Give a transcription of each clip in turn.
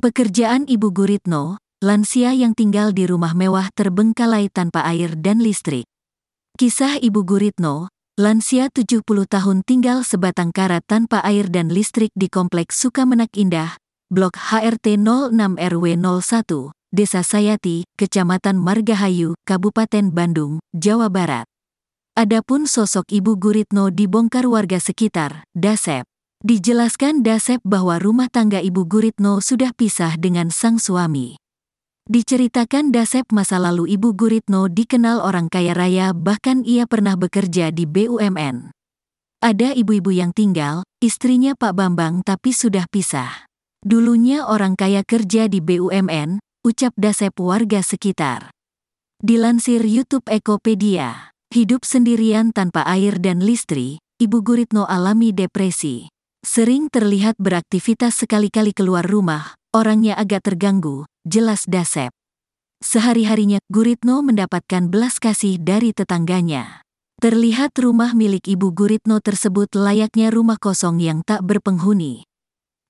Pekerjaan Ibu Guritno, lansia yang tinggal di rumah mewah terbengkalai tanpa air dan listrik. Kisah Ibu Guritno, lansia 70 tahun tinggal sebatang kara tanpa air dan listrik di Kompleks Sukamenak Indah, Blok HRT 06 RW 01, Desa Sayati, Kecamatan Margahayu, Kabupaten Bandung, Jawa Barat. Adapun sosok Ibu Guritno dibongkar warga sekitar, Dasep. Dijelaskan Dasep bahwa rumah tangga Ibu Guritno sudah pisah dengan sang suami. Diceritakan Dasep masa lalu Ibu Guritno dikenal orang kaya raya bahkan ia pernah bekerja di BUMN. Ada ibu-ibu yang tinggal, istrinya Pak Bambang tapi sudah pisah. Dulunya orang kaya kerja di BUMN, ucap Dasep warga sekitar. Dilansir YouTube Ekopedia, hidup sendirian tanpa air dan listrik, Ibu Guritno alami depresi. Sering terlihat beraktivitas sekali-kali keluar rumah, orangnya agak terganggu, jelas Dasep. Sehari-harinya, Guritno mendapatkan belas kasih dari tetangganya. Terlihat rumah milik ibu Guritno tersebut layaknya rumah kosong yang tak berpenghuni.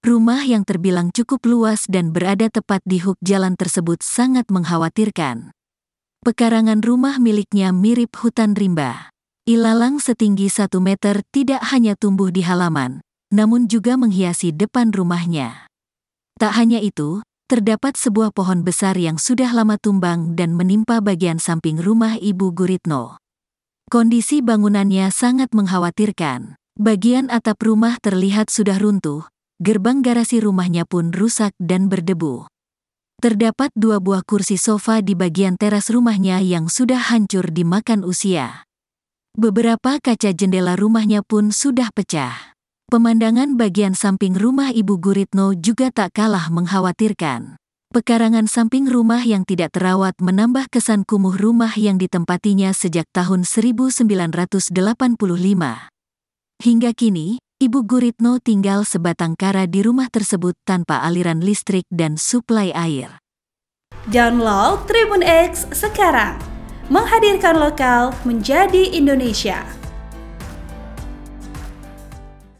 Rumah yang terbilang cukup luas dan berada tepat di hook jalan tersebut sangat mengkhawatirkan. Pekarangan rumah miliknya mirip hutan rimba. Ilalang setinggi satu meter tidak hanya tumbuh di halaman, namun juga menghiasi depan rumahnya. Tak hanya itu, terdapat sebuah pohon besar yang sudah lama tumbang dan menimpa bagian samping rumah Ibu Guritno. Kondisi bangunannya sangat mengkhawatirkan. Bagian atap rumah terlihat sudah runtuh, gerbang garasi rumahnya pun rusak dan berdebu. Terdapat dua buah kursi sofa di bagian teras rumahnya yang sudah hancur dimakan usia. Beberapa kaca jendela rumahnya pun sudah pecah. Pemandangan bagian samping rumah Ibu Guritno juga tak kalah mengkhawatirkan. Pekarangan samping rumah yang tidak terawat menambah kesan kumuh rumah yang ditempatinya sejak tahun 1985. Hingga kini, Ibu Guritno tinggal sebatang kara di rumah tersebut tanpa aliran listrik dan suplai air. Download Tribun X sekarang, menghadirkan lokal menjadi Indonesia.